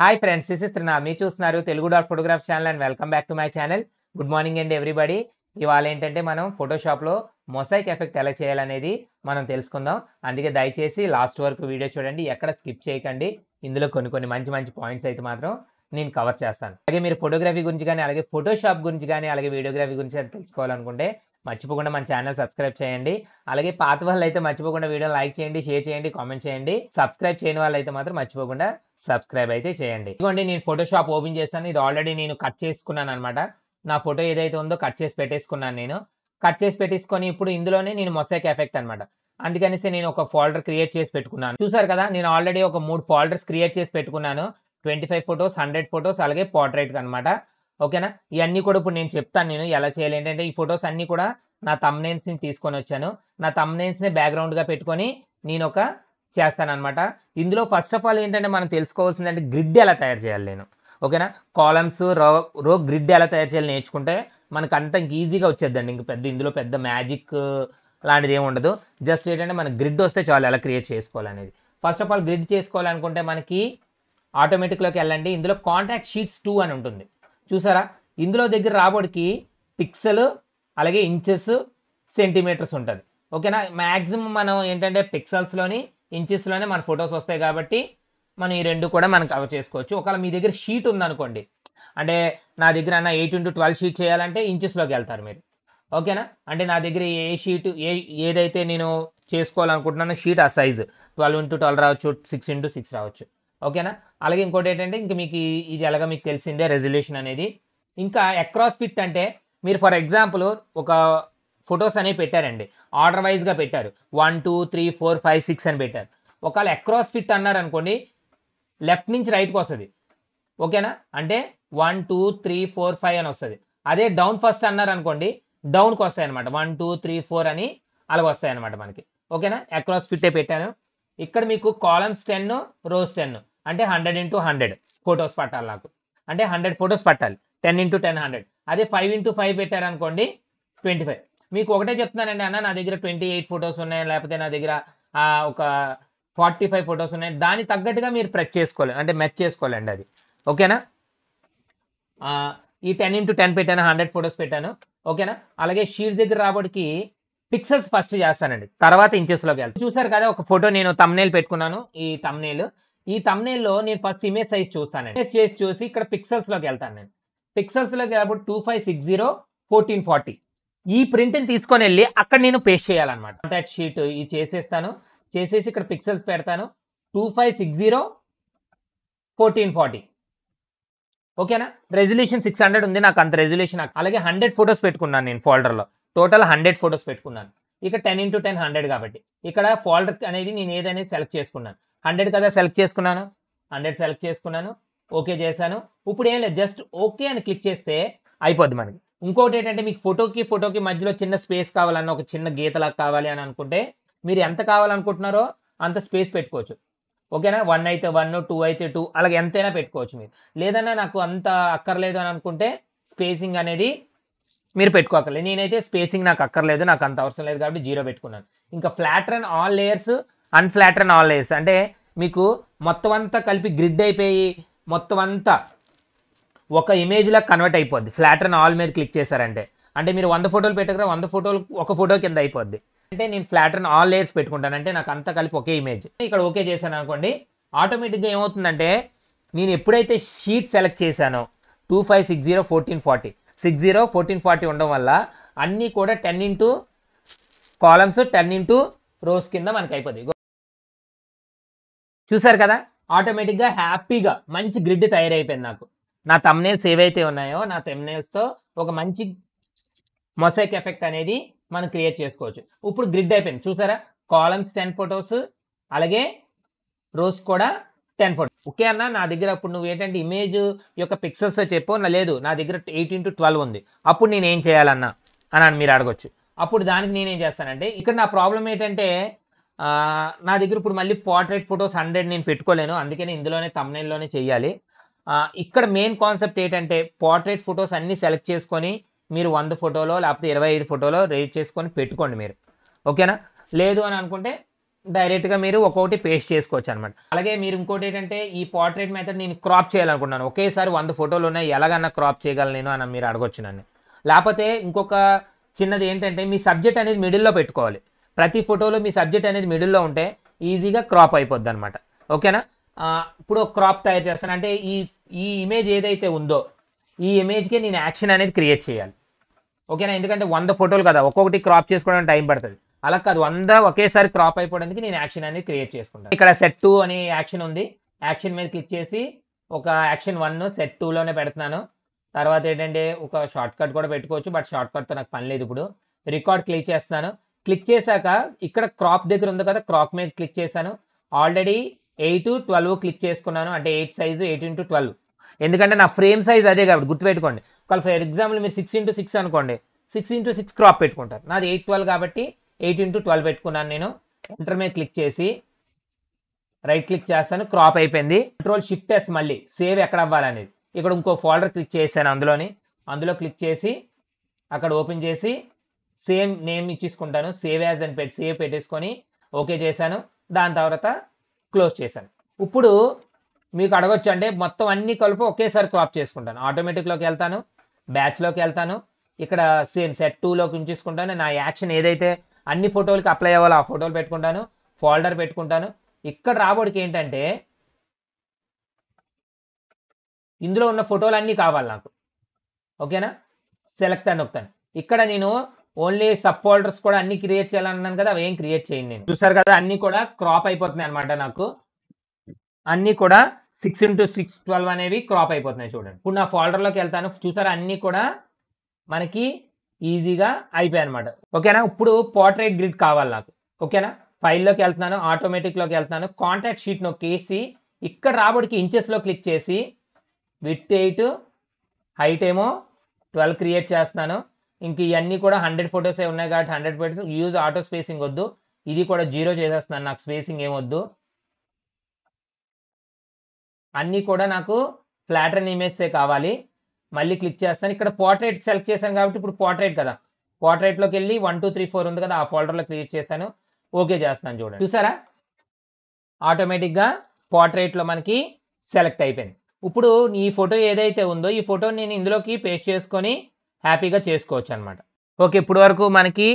hi friends this is Trina మీరు చూస్తున్నారు Telugu dot photograph channel and welcome back to my channel good morning అండి everybody ఇవాళ ఏంటంటే మనం ఫోటోషాప్లో మొసైక్ ఎఫెక్ట్ ఎలా చేయాలనేది మనం తెలుసుకుందాం అందుకే దయచేసి లాస్ట్ వరకు వీడియో చూడండి ఎక్కడ స్కిప్ చేయకండి ఇందులో కొన్ని కొన్ని మంచి మంచి పాయింట్స్ అయితే మాత్రం నేను కవర్ చేస్తాను అలాగే మీరు ఫోటోగ్రఫీ గురించి కానీ అలాగే ఫోటోషాప్ గురించి కానీ అలాగే వీడియోగ్రఫీ గురించి తెలుసుకోవాలనుకుంటే మర్చిపోకుండా మన ఛానల్ సబ్స్క్రైబ్ చేయండి అలాగే పాత వాళ్ళు అయితే మర్చిపోకుండా వీడియో లైక్ చేయండి షేర్ చేయండి కామెంట్ చేయండి సబ్స్క్రైబ్ చేయని వాళ్ళు అయితే మాత్రం మర్చిపోకుండా సబ్స్క్రైబ్ అయితే చేయండి ఇదిగోండి నేను ఫోటోషాప్ ఓపెన్ చేస్తాను ఇది ఆల్రెడీ నేను కట్ చేసుకున్నాను అనమాట నా ఫోటో ఏదైతే ఉందో కట్ చేసి పెట్టేసుకున్నాను నేను కట్ చేసి పెట్టేసుకొని ఇప్పుడు ఇందులోనే నేను మొసైక్ ఎఫెక్ట్ అనమాట అందుకనేసి నేను ఒక ఫోల్డర్ క్రియేట్ చేసి పెట్టుకున్నాను చూసారు కదా నేను ఆల్రెడీ ఒక మూడు ఫోల్డర్స్ క్రియేట్ చేసి పెట్టుకున్నాను twenty five photos hundred photos అలాగే పోర్ట్రేట్ అనమాట ఓకేనా ఇవన్నీ కూడా ఇప్పుడు నేను చెప్తాను నేను ఎలా చేయాలి ఏంటంటే ఈ ఫొటోస్ అన్నీ కూడా నా తమ్నేన్స్ని తీసుకొని వచ్చాను నా తమ్నేన్స్ని బ్యాక్గ్రౌండ్గా పెట్టుకొని నేను ఒక చేస్తానమాట ఇందులో ఫస్ట్ ఆఫ్ ఆల్ ఏంటంటే మనం తెలుసుకోవాల్సిందంటే గ్రిడ్ ఎలా తయారు చేయాలి నేను ఓకేనా కాలమ్స్ రో రో గ్రిడ్ ఎలా తయారు చేయాలి నేర్చుకుంటే మనకు అంత ఈజీగా వచ్చేద్దండి ఇంక పెద్ద ఇందులో పెద్ద మ్యాజిక్ లాంటిది ఏమి ఉండదు జస్ట్ ఏంటంటే మనకు గ్రిడ్ వస్తే చాలు ఎలా క్రియేట్ చేసుకోవాలనేది ఫస్ట్ ఆఫ్ ఆల్ గ్రిడ్ చేసుకోవాలనుకుంటే మనకి ఆటోమేటిక్లోకి వెళ్ళండి ఇందులో కాంటాక్ట్ షీట్స్ టూ అని ఉంటుంది చూసారా ఇందులో దగ్గర రాబడికి పిక్సెల్ అలాగే ఇంచెస్ సెంటీమీటర్స్ ఉంటుంది ఓకేనా మ్యాక్సిమం మనం ఏంటంటే పిక్సెల్స్లోని ఇంచెస్లోనే మన ఫొటోస్ వస్తాయి కాబట్టి మనం ఈ రెండు కూడా మనం కవర్ చేసుకోవచ్చు ఒకవేళ మీ దగ్గర షీట్ ఉందనుకోండి అంటే నా దగ్గర అన్న ఎయిట్ ఇంటూ ట్వెల్వ్ షీట్ చేయాలంటే ఇంచెస్లోకి వెళ్తారు మీరు ఓకేనా అంటే నా దగ్గర ఏ షీట్ ఏ ఏదైతే నేను చేసుకోవాలనుకుంటున్నానో షీట్ ఆ సైజు ట్వెల్వ్ ఇంటూ ట్వెల్వ్ రావచ్చు సిక్స్ ఇంటూ సిక్స్ రావచ్చు ఓకేనా అలాగే ఇంకోటి ఏంటంటే ఇంకా మీకు ఇది ఎలాగ మీకు తెలిసిందే రెజల్యూషన్ అనేది ఇంకా అక్రాస్ ఫిట్ అంటే మీరు ఫర్ ఎగ్జాంపుల్ ఒక ఫొటోస్ అనేవి పెట్టారండి ఆర్డర్ వైజ్గా పెట్టారు one two three four five six అని పెట్టారు ఒకవేళ అక్రాస్ ఫిట్ అన్నారనుకోండి లెఫ్ట్ నుంచి రైట్కి వస్తుంది ఓకేనా అంటే one two three four five అని వస్తుంది అదే డౌన్ ఫస్ట్ అన్నారనుకోండి డౌన్కి వస్తాయి అనమాట వన్ టూ త్రీ ఫోర్ అని అలాగ వస్తాయి అనమాట మనకి ఓకేనా అక్రాస్ ఫిట్టే పెట్టాను ఇక్కడ మీకు కాలమ్స్ టెన్ రోస్ టెన్ అంటే హండ్రెడ్ ఇంటూ హండ్రెడ్ ఫొటోస్ పట్టాలి నాకు అంటే హండ్రెడ్ ఫొటోస్ పట్టాలి టెన్ ఇంటూ టెన్ హండ్రెడ్ అదే ఫైవ్ ఇంటూ ఫైవ్ పెట్టారనుకోండి ట్వంటీ ఫైవ్ మీకు ఒకటే చెప్తున్నానండి అన్న నా దగ్గర ట్వంటీ ఎయిట్ ఫొటోస్ ఉన్నాయి లేకపోతే నా దగ్గర ఒక ఫార్టీ ఫైవ్ ఫొటోస్ ఉన్నాయి దాన్ని తగ్గట్టుగా మీరు ప్రెస్ చేసుకోవాలి అంటే మెచ్ చేసుకోవాలండి అది ఓకేనా ఈ టెన్ ఇంటూ టెన్ పెట్టాను హండ్రెడ్ ఫొటోస్ పెట్టాను ఓకేనా అలాగే షీట్ దగ్గర రాబడికి పిక్సెల్స్ ఫస్ట్ చేస్తానండి తర్వాత ఇంచెస్లోకి వెళ్తాను చూసారు కదా ఒక ఫోటో నేను తమ్నేల్ పెట్టుకున్నాను ఈ తమ్నేల్ ఈ తమ్నేల్లో నేను ఫస్ట్ ఇమేజ్ సైజ్ చూస్తాను ఇమేజ్ చేసి చూసి ఇక్కడ పిక్సెల్స్లోకి వెళ్తాను నేను పిక్సెల్స్లోకి వెళ్ళినప్పుడు two five six zero fourteen forty ఈ ప్రింట్ని తీసుకొని వెళ్ళి అక్కడ నేను పేస్ట్ చేయాలన్నమాట కాంటాక్ట్ షీట్ ఇది చేసేస్తాను చేసేసి ఇక్కడ పిక్సెల్స్ పెడతాను two five six zero fourteen forty ఓకేనా రెజల్యూషన్ సిక్స్ హండ్రెడ్ ఉంది నాకు అంత రెజల్యూషన్ అలాగే హండ్రెడ్ ఫొటోస్ పెట్టుకున్నాను నేను ఫోల్డర్లో టోటల్ హండ్రెడ్ ఫొటోస్ పెట్టుకున్నాను ఇక టెన్ ఇంటూ టెన్ హండ్రెడ్ కాబట్టి ఇక్కడ ఫోల్డర్ అనేది నేను ఏదనేది సెలెక్ట్ చేసుకున్నాను హండ్రెడ్ కదా సెలెక్ట్ చేసుకున్నాను హండ్రెడ్ సెలెక్ట్ చేసుకున్నాను ఓకే చేశాను ఇప్పుడు ఏం లేదు జస్ట్ ఓకే అని క్లిక్ చేస్తే అయిపోద్ది మనకి ఇంకొకటి ఏంటంటే మీకు ఫోటోకి ఫోటోకి మధ్యలో చిన్న స్పేస్ కావాలన్న ఒక చిన్న గీతలా కావాలి అని అనుకుంటే మీరు ఎంత కావాలనుకుంటున్నారో అంత స్పేస్ పెట్టుకోవచ్చు ఓకేనా వన్ అయితే వన్ టూ అయితే టూ అలాగే ఎంతైనా పెట్టుకోవచ్చు మీరు లేదన్నా నాకు అంత అక్కర్లేదు అని అనుకుంటే స్పేసింగ్ అనేది మీరు పెట్టుకోకర్లేదు నేనైతే స్పేసింగ్ నాకు అక్కర్లేదు నాకు అంత అవసరం లేదు కాబట్టి జీరో పెట్టుకున్నాను ఇంకా flatten and all layers unflatten knowledge అంటే మీకు మొత్తం అంతా కలిపి గ్రిడ్ అయిపోయి మొత్తం అంతా ఒక ఇమేజ్లా కన్వర్ట్ అయిపోద్ది ఫ్లాటర్ ఆల్ మీద క్లిక్ చేశారంటే అంటే మీరు వంద ఫోటోలు పెట్టగరా వంద ఫోటోలు ఒక ఫోటో కింద అయిపోద్ది అంటే నేను ఫ్లాటర్ ఆల్ లేయర్స్ పెట్టుకుంటాను అంటే నాకు అంతా కలిపి ఒకే ఇమేజ్ ఇక్కడ ఓకే చేశాను అనుకోండి ఆటోమేటిక్గా ఏమవుతుందంటే నేను ఎప్పుడైతే షీట్ సెలెక్ట్ చేశానో two five six zero fourteen forty six zero fourteen forty ఉండడం వల్ల అన్నీ కూడా ten into columns ten into rows కింద మనకు అయిపోతుంది చూసారు కదా ఆటోమేటిక్గా హ్యాపీగా మంచి గ్రిడ్ తయారైపోయింది నాకు నా తమ్నేల్స్ ఏవైతే ఉన్నాయో నా తమ్నేల్స్తో ఒక మంచి మొసైక్ ఎఫెక్ట్ అనేది మనం క్రియేట్ చేసుకోవచ్చు ఇప్పుడు గ్రిడ్ అయిపోయింది చూసారా కాలమ్స్ టెన్ ఫొటోస్ అలాగే రోస్ కూడా టెన్ ఫోటో ఓకే అన్న నా దగ్గర అప్పుడు నువ్వు ఏంటంటే ఇమేజ్ యొక్క పిక్సెల్స్ చెప్పు నా లేదు నా దగ్గర ఎయిటీన్ టు ట్వెల్వ్ ఉంది అప్పుడు నేను ఏం చేయాలన్నా అని మీరు అడగచ్చు అప్పుడు దానికి నేనేం చేస్తానంటే ఇక్కడ నా ప్రాబ్లం ఏంటంటే నా దగ్గర ఇప్పుడు మళ్ళీ పోర్ట్రేట్ ఫొటోస్ హండ్రెడ్ నేను పెట్టుకోలేను అందుకని ఇందులోనే తమ్నేల్లోనే చేయాలి ఇక్కడ మెయిన్ కాన్సెప్ట్ ఏంటంటే పోర్ట్రేట్ ఫొటోస్ అన్నీ సెలెక్ట్ చేసుకొని మీరు వంద ఫోటోలో లేకపోతే ఇరవై ఐదు ఫోటోలో రేట్ చేసుకొని పెట్టుకోండి మీరు ఓకేనా లేదు అని అనుకుంటే డైరెక్ట్గా మీరు ఒక్కొక్కటి పేస్ట్ చేసుకోవచ్చు అనమాట అలాగే మీరు ఇంకోటి ఏంటంటే ఈ పోర్ట్రేట్ మెథడ్ నేను క్రాప్ చేయాలనుకుంటున్నాను ఒకేసారి వంద ఫోటోలు ఉన్నాయి ఎలాగన్నా క్రాప్ చేయగలను నేను అని మీరు అడగొచ్చు నన్ను లేకపోతే ఇంకొక చిన్నది ఏంటంటే మీ సబ్జెక్ట్ అనేది మిడిల్లో పెట్టుకోవాలి ప్రతి ఫోటోలో మీ సబ్జెక్ట్ అనేది మిడిల్లో ఉంటే ఈజీగా క్రాప్ అయిపోద్ది అనమాట ఓకేనా ఇప్పుడు క్రాప్ తయారు చేస్తాను అంటే ఈ ఈ ఇమేజ్ ఏదైతే ఉందో ఈ ఇమేజ్కి నేను యాక్షన్ అనేది క్రియేట్ చేయాలి ఓకేనా ఎందుకంటే వంద ఫోటోలు కదా ఒక్కొక్కటి క్రాప్ చేసుకోవడానికి టైం పడుతుంది అలా కాదు వంద ఒకేసారి క్రాప్ అయిపోవడానికి నేను యాక్షన్ అనేది క్రియేట్ చేసుకుంటాను ఇక్కడ సెట్ టూ అనే యాక్షన్ ఉంది యాక్షన్ మీద క్లిక్ చేసి ఒక యాక్షన్ వన్ సెట్ టూలోనే పెడుతున్నాను తర్వాత ఏంటంటే ఒక షార్ట్ కట్ కూడా పెట్టుకోవచ్చు బట్ షార్ట్ కట్తో నాకు పని లేదు ఇప్పుడు రికార్డ్ క్లిక్ చేస్తున్నాను క్లిక్ చేశాక ఇక్కడ క్రాప్ దగ్గర ఉంది కదా క్రాప్ మీద క్లిక్ చేశాను ఆల్రెడీ ఎయిట్ ట్వెల్వ్ క్లిక్ చేసుకున్నాను అంటే eight size eight into twelve ఎందుకంటే నా ఫ్రేమ్ సైజ్ అదే కాబట్టి గుర్తుపెట్టుకోండి ఒకవేళ ఫర్ ఎగ్జాంపుల్ మీరు సిక్స్ ఇంటూ సిక్స్ అనుకోండి సిక్స్ ఇంటూ సిక్స్ క్రాప్ పెట్టుకుంటారు నాది ఎయిట్ ట్వెల్వ్ కాబట్టి ఎయిట్ ఇంటూ ట్వెల్వ్ పెట్టుకున్నాను నేను ఎంటర్ మీద క్లిక్ చేసి రైట్ క్లిక్ చేస్తాను క్రాప్ అయిపోయింది కంట్రోల్ షిఫ్ట్ ఎస్ మళ్ళీ సేవ్ ఎక్కడ అవ్వాలనేది ఇక్కడ ఇంకో ఫోల్డర్ క్లిక్ చేశాను అందులోని అందులో క్లిక్ చేసి అక్కడ ఓపెన్ చేసి సేమ్ నేమ్ ఇచ్చేసుకుంటాను సేవ్ యాజ్ అని పెట్టి సేవ్ పెట్టేసుకొని ఓకే చేశాను దాని తర్వాత క్లోజ్ చేశాను ఇప్పుడు మీకు అడగొచ్చు అంటే మొత్తం అన్ని కలుపు ఒకేసారి క్రాప్ చేసుకుంటాను ఆటోమేటిక్లోకి వెళ్తాను బ్యాచ్లోకి వెళ్తాను ఇక్కడ సేమ్ సెట్ టూలోకి ఉంచేసుకుంటాను నా యాక్షన్ ఏదైతే అన్ని ఫోటోలకి అప్లై అవ్వాలో ఆ ఫోటోలు పెట్టుకుంటాను ఫోల్డర్ పెట్టుకుంటాను ఇక్కడ రాబోడికి ఏంటంటే ఇందులో ఉన్న ఫోటోలు అన్నీ కావాలి నాకు ఓకేనా సెలెక్ట్ అని ఒకతాను ఇక్కడ నేను ఓన్లీ సబ్ ఫోల్డర్స్ కూడా అన్ని క్రియేట్ చేయాలన్నాను కదా అవి ఏం క్రియేట్ చేయండి నేను చూసారు కదా అన్ని కూడా క్రాప్ అయిపోతున్నాయి అనమాట నాకు అన్నీ కూడా సిక్స్ ఇంటూ సిక్స్ ట్వెల్వ్ అనేవి క్రాప్ అయిపోతున్నాయి చూడండి ఇప్పుడు నా ఫోల్డర్లోకి వెళ్తాను చూసారా అన్నీ కూడా మనకి ఈజీగా అయిపోయాయి అనమాట ఓకేనా ఇప్పుడు పోర్ట్రేట్ గ్రిడ్ కావాలి నాకు ఓకేనా ఫైల్లోకి వెళ్తున్నాను ఆటోమేటిక్లోకి వెళ్తున్నాను కాంటాక్ట్ షీట్ నొక్కేసి ఇక్కడ రాబడికి ఇంచెస్లో క్లిక్ చేసి విత్ ఎయిట్ హైట్ ఏమో ట్వెల్వ్ క్రియేట్ చేస్తున్నాను ఇంక ఇవన్నీ కూడా హండ్రెడ్ ఫొటోసే ఉన్నాయి కాబట్టి hundred photos use auto spacing వద్దు ఇది కూడా జీరో చేసేస్తున్నాను నాకు స్పేసింగ్ ఏమొద్దు అన్నీ కూడా నాకు ఫ్లాటర్ ఇమేజ్సే కావాలి మళ్ళీ క్లిక్ చేస్తాను ఇక్కడ పోర్ట్రేట్ సెలెక్ట్ చేశాను కాబట్టి ఇప్పుడు పోర్ట్రేట్ కదా పోర్ట్రేట్లోకి వెళ్ళి వన్ టూ త్రీ ఫోర్ ఉంది కదా ఆ ఫోల్డర్లో క్రియేట్ చేశాను ఓకే చేస్తాను చూడండి చూసారా ఆటోమేటిక్గా పోర్ట్రేట్లో మనకి సెలెక్ట్ అయిపోయింది ఇప్పుడు ఈ ఫోటో ఏదైతే ఉందో ఈ ఫోటో నేను ఇందులోకి పేస్ట్ చేసుకొని హ్యాపీగా చేసుకోవచ్చు అనమాట ఓకే ఇప్పుడు వరకు మనకి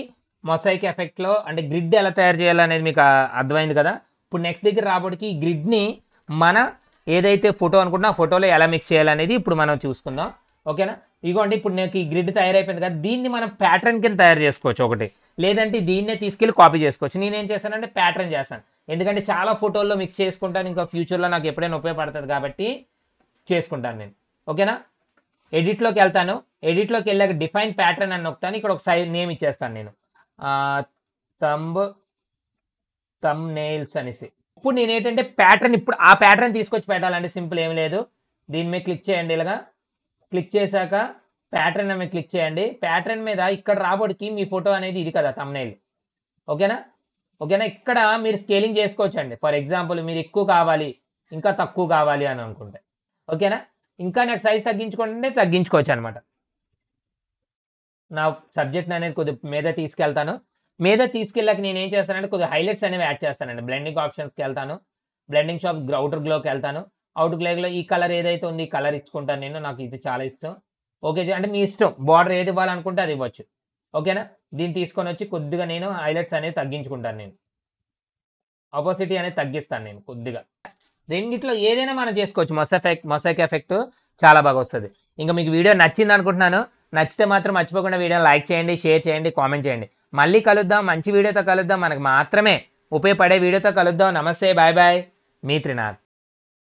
మొసైక్ ఎఫెక్ట్లో అంటే గ్రిడ్ ఎలా తయారు చేయాలనేది మీకు అర్థమైంది కదా ఇప్పుడు నెక్స్ట్ దగ్గర రాబోటికి ఈ గ్రిడ్ని మన ఏదైతే ఫోటో అనుకుంటున్నా ఆ ఫోటోలో ఎలా మిక్స్ చేయాలనేది ఇప్పుడు మనం చూసుకుందాం ఓకేనా ఇగోండి ఇప్పుడు నాకు ఈ గ్రిడ్ తయారైపోయింది కదా దీన్ని మనం ప్యాటర్న్ కింద తయారు చేసుకోవచ్చు ఒకటి లేదంటే దీన్నే తీసుకెళ్ళి కాపీ చేసుకోవచ్చు నేనేం చేస్తానంటే ప్యాటర్న్ చేస్తాను ఎందుకంటే చాలా ఫోటోల్లో మిక్స్ చేసుకుంటాను ఇంకా ఫ్యూచర్లో నాకు ఎప్పుడైనా ఉపయోగపడుతుంది కాబట్టి చేసుకుంటాను నేను ఓకేనా ఎడిట్లోకి వెళ్తాను ఎడిట్లోకి వెళ్ళాక డిఫైన్ ప్యాటర్న్ అని ఒకతాను ఇక్కడ ఒక సైజ్ నేమ్ ఇచ్చేస్తాను నేను తంబ్ తమ్ నెయిల్స్ అనేసి ఇప్పుడు నేను ఏంటంటే ప్యాటర్న్ ఇప్పుడు ఆ ప్యాటర్న్ తీసుకొచ్చి పెట్టాలంటే సింపుల్ ఏం లేదు దీని మీద క్లిక్ చేయండి ఇలాగా క్లిక్ చేశాక ప్యాటర్న్ మీద క్లిక్ చేయండి ప్యాటర్న్ మీద ఇక్కడ రాబడికి మీ ఫోటో అనేది ఇది కదా తమ్నైల్ ఓకేనా ఓకేనా ఇక్కడ మీరు స్కేలింగ్ చేసుకోవచ్చండి ఫర్ ఎగ్జాంపుల్ మీరు ఎక్కువ కావాలి ఇంకా తక్కువ కావాలి అని అనుకుంటే ఓకేనా ఇంకా నాకు సైజ్ తగ్గించుకుంటే తగ్గించుకోవచ్చు అనమాట నా సబ్జెక్ట్ అనేది కొద్దిగా మీద తీసుకెళ్తాను మీద తీసుకెళ్ళాక నేను ఏం చేస్తానంటే కొద్దిగా హైలైట్స్ అనేవి యాడ్ చేస్తానండి బ్లెండింగ్ ఆప్షన్స్కి వెళ్తాను బ్లెండింగ్ షాప్ అవుటర్ గ్లోకి వెళ్తాను అవుటర్ గ్లోలో ఈ కలర్ ఏదైతే ఉంది ఈ కలర్ ఇచ్చుకుంటాను నేను నాకు ఇది చాలా ఇష్టం ఓకే అంటే మీ ఇష్టం బార్డర్ ఏది ఇవ్వాలనుకుంటే అది ఇవ్వచ్చు ఓకేనా దీన్ని తీసుకొని వచ్చి కొద్దిగా నేను హైలైట్స్ అనేది తగ్గించుకుంటాను నేను అపోసిటీ అనేది తగ్గిస్తాను నేను కొద్దిగా రెండిట్లో ఏదైనా మనం చేసుకోవచ్చు ఎఫెక్ట్ మొసైక్ ఎఫెక్ట్ చాలా బాగా వస్తుంది ఇంకా మీకు వీడియో నచ్చింది అనుకుంటున్నాను నచ్చితే మాత్రం మర్చిపోకుండా వీడియోని లైక్ చేయండి షేర్ చేయండి కామెంట్ చేయండి మళ్ళీ కలుద్దాం మంచి వీడియోతో కలుద్దాం మనకు మాత్రమే ఉపయోగపడే వీడియోతో కలుద్దాం నమస్తే బాయ్ బాయ్ మీ త్రినాథ్